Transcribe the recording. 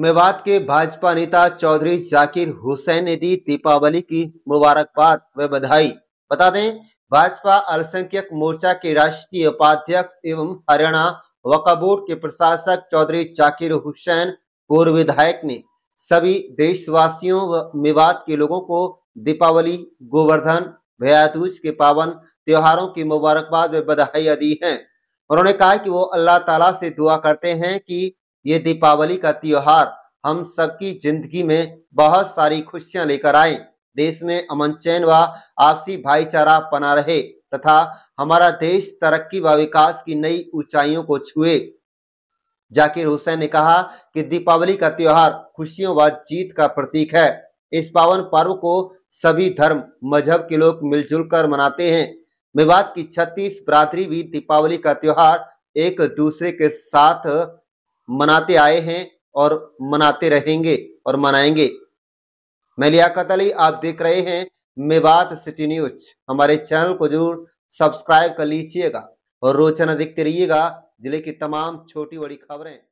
मेवात के भाजपा नेता चौधरी जाकिर हुसैन ने दी दीपावली की मुबारकबाद व बधाई बता दें भाजपा अल्पसंख्यक मोर्चा के राष्ट्रीय उपाध्यक्ष एवं हरियाणा वक्फ बोर्ड के प्रशासक चौधरी जाकिर हुसैन पूर्व विधायक ने सभी देशवासियों व मेवात के लोगों को दीपावली गोवर्धन भयादूज के पावन त्योहारों की मुबारकबाद व बधाइयां दी हैं उन्होंने कहा कि वो अल्लाह ताला से दुआ करते हैं कि ये दीपावली का त्योहार हम सबकी जिंदगी में बहुत सारी खुशियां लेकर आए देश में अमन चैन व आपसी भाईचारा बना रहे तथा हमारा देश तरक्की व विकास की नई ऊंचाइयों को छुए जाकिर हुसैन ने कहा कि दीपावली का त्योहार खुशियों व जीत का प्रतीक है इस पावन पर्व को सभी धर्म मजहब के लोग मिलजुल कर मनाते हैं मेवात की छत्तीस बरादरी भी दीपावली का त्योहार एक दूसरे के साथ मनाते आए हैं और मनाते रहेंगे और मनाएंगे मैं लियाकत अली आप देख रहे हैं मेवात सिटी न्यूज हमारे चैनल को जरूर सब्सक्राइब कर लीजिएगा और रोजाना देखते रहिएगा जिले की तमाम छोटी बड़ी खबरें